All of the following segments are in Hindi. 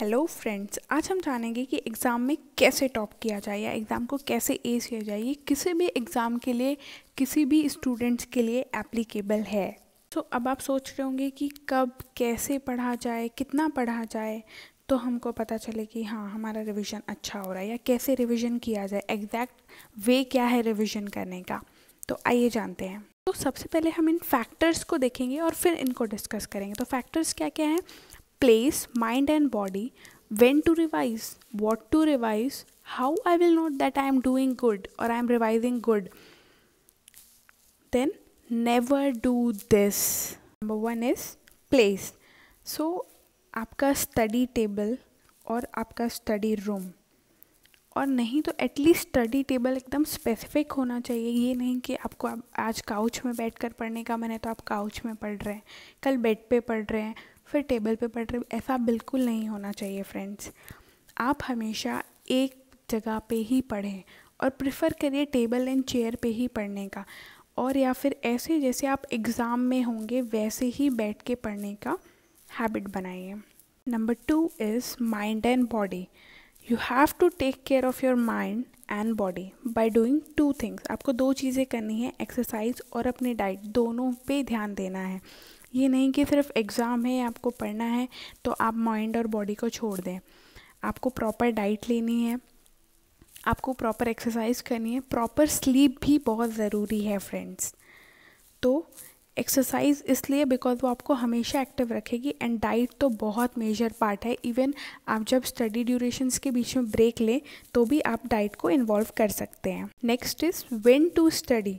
हेलो फ्रेंड्स आज हम जानेंगे कि एग्ज़ाम में कैसे टॉप किया जाए या एग्ज़ाम को कैसे एज किया जाए ये किसी भी एग्ज़ाम के लिए किसी भी स्टूडेंट्स के लिए एप्लीकेबल है तो अब आप सोच रहे होंगे कि कब कैसे पढ़ा जाए कितना पढ़ा जाए तो हमको पता चले कि हाँ हमारा रिवीजन अच्छा हो रहा है या कैसे रिवीजन किया जाए एग्जैक्ट वे क्या है रिवीजन करने का तो आइए जानते हैं तो सबसे पहले हम इन फैक्टर्स को देखेंगे और फिर इनको डिस्कस करेंगे तो फैक्टर्स क्या क्या हैं place mind and body when to revise what to revise how i will know that i am doing good or i am revising good then never do this number one is place so, आपका स्टडी टेबल और आपका स्टडी रूम और नहीं तो एटलीस्ट स्टडी टेबल एकदम स्पेसिफिक होना चाहिए ये नहीं कि आपको आज काउच में बैठकर पढ़ने का मन है तो आप काउच में पढ़ रहे हैं कल बेड पे पढ़ रहे हैं फिर टेबल पे पड़ रहे ऐसा बिल्कुल नहीं होना चाहिए फ्रेंड्स आप हमेशा एक जगह पे ही पढ़ें और प्रिफ़र करिए टेबल एंड चेयर पे ही पढ़ने का और या फिर ऐसे जैसे आप एग्ज़ाम में होंगे वैसे ही बैठ के पढ़ने का हैबिट बनाइए number two is mind and body you have to take care of your mind and body by doing two things आपको दो चीज़ें करनी है एक्सरसाइज और अपनी डाइट दोनों पे ध्यान देना है ये नहीं कि सिर्फ एग्ज़ाम है आपको पढ़ना है तो आप माइंड और बॉडी को छोड़ दें आपको प्रॉपर डाइट लेनी है आपको प्रॉपर एक्सरसाइज करनी है प्रॉपर स्लीप भी बहुत ज़रूरी है फ्रेंड्स तो एक्सरसाइज इसलिए बिकॉज वो आपको हमेशा एक्टिव रखेगी एंड डाइट तो बहुत मेजर पार्ट है इवन आप जब स्टडी ड्यूरेशंस के बीच में ब्रेक लें तो भी आप डाइट को इन्वॉल्व कर सकते हैं next is when to study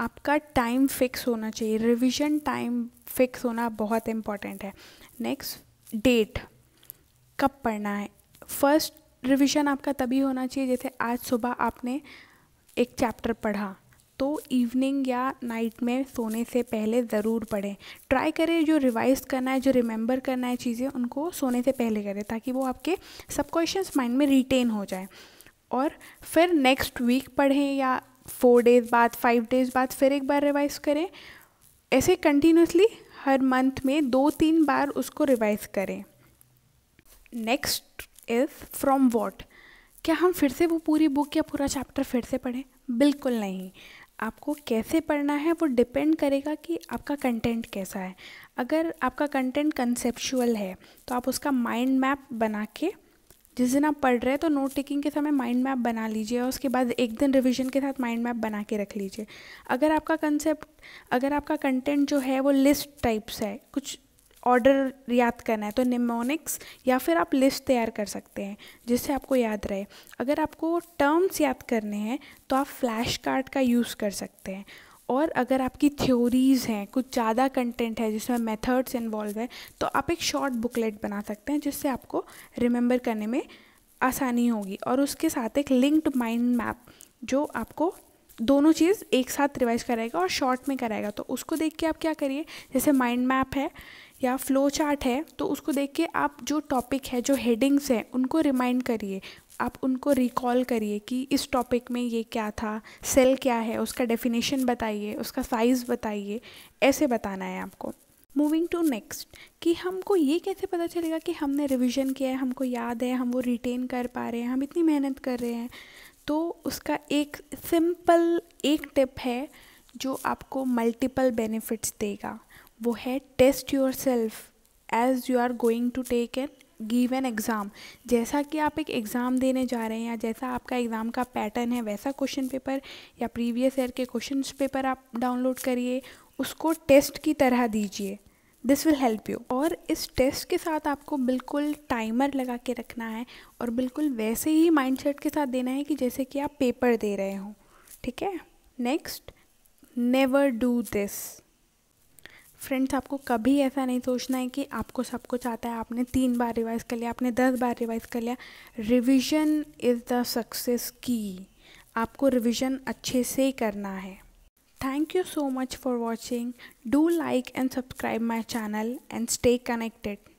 आपका टाइम फिक्स होना चाहिए रिविजन टाइम फिक्स होना बहुत इम्पॉर्टेंट है नेक्स्ट डेट कब पढ़ना है फर्स्ट रिविज़न आपका तभी होना चाहिए जैसे आज सुबह आपने एक चैप्टर पढ़ा तो इवनिंग या नाइट में सोने से पहले ज़रूर पढ़ें ट्राई करें जो रिवाइज करना है जो रिमेंबर करना है चीज़ें उनको सोने से पहले करें ताकि वो आपके क्वेश्चन माइंड में रिटेन हो जाए और फिर नेक्स्ट वीक पढ़ें या फोर डेज़ बाद फाइव डेज़ बाद फिर एक बार रिवाइज़ करें ऐसे कंटिन्यूसली हर मंथ में दो तीन बार उसको रिवाइज़ करें नेक्स्ट इज़ फ्रॉम वॉट क्या हम फिर से वो पूरी बुक या पूरा चैप्टर फिर से पढ़ें बिल्कुल नहीं आपको कैसे पढ़ना है वो डिपेंड करेगा कि आपका कंटेंट कैसा है अगर आपका कंटेंट कंसेप्चुअल है तो आप उसका माइंड मैप बना के जिस दिन आप पढ़ रहे हैं तो नोट टेकिंग के समय माइंड मैप बना लीजिए और उसके बाद एक दिन रिवीजन के साथ माइंड मैप बना के रख लीजिए अगर आपका कंसेप्ट अगर आपका कंटेंट जो है वो लिस्ट टाइप्स है कुछ ऑर्डर याद करना है तो निमोनिक्स या फिर आप लिस्ट तैयार कर सकते हैं जिससे आपको याद रहे अगर आपको टर्म्स याद करने हैं तो आप फ्लैश कार्ड का यूज़ कर सकते हैं और अगर आपकी थ्योरीज़ हैं कुछ ज़्यादा कंटेंट है जिसमें मेथड्स इन्वॉल्व है तो आप एक शॉर्ट बुकलेट बना सकते हैं जिससे आपको रिमेंबर करने में आसानी होगी और उसके साथ एक लिंक्ड माइंड मैप जो आपको दोनों चीज़ एक साथ रिवाइज कराएगा और शॉर्ट में कराएगा तो उसको देख के आप क्या करिए जैसे माइंड मैप है या फ्लो चार्ट है तो उसको देख के आप जो टॉपिक है जो हेडिंग्स हैं उनको रिमाइंड करिए आप उनको रिकॉल करिए कि इस टॉपिक में ये क्या था सेल क्या है उसका डेफिनेशन बताइए उसका साइज़ बताइए ऐसे बताना है आपको मूविंग टू नेक्स्ट कि हमको ये कैसे पता चलेगा कि हमने रिविज़न किया है हमको याद है हम वो रिटेन कर पा रहे हैं हम इतनी मेहनत कर रहे हैं तो उसका एक सिंपल एक टिप है जो आपको मल्टीपल बेनिफिट्स देगा वो है test yourself as you are going to take an give an exam जैसा कि आप एक एग्ज़ाम देने जा रहे हैं या जैसा आपका एग्ज़ाम का पैटर्न है वैसा क्वेश्चन पेपर या प्रीवियस ईयर के क्वेश्चन पेपर आप डाउनलोड करिए उसको टेस्ट की तरह दीजिए दिस विल हेल्प यू और इस टेस्ट के साथ आपको बिल्कुल टाइमर लगा के रखना है और बिल्कुल वैसे ही माइंडसेट के साथ देना है कि जैसे कि आप पेपर दे रहे हो ठीक है next never do this friends आपको कभी ऐसा नहीं सोचना है कि आपको सब कुछ आता है आपने तीन बार रिवाइज़ कर लिया आपने दस बार रिवाइज़ कर लिया रिविज़न इज़ द सक्सेस की आपको रिविज़न अच्छे से करना है thank you so much for watching do like and subscribe my channel and stay connected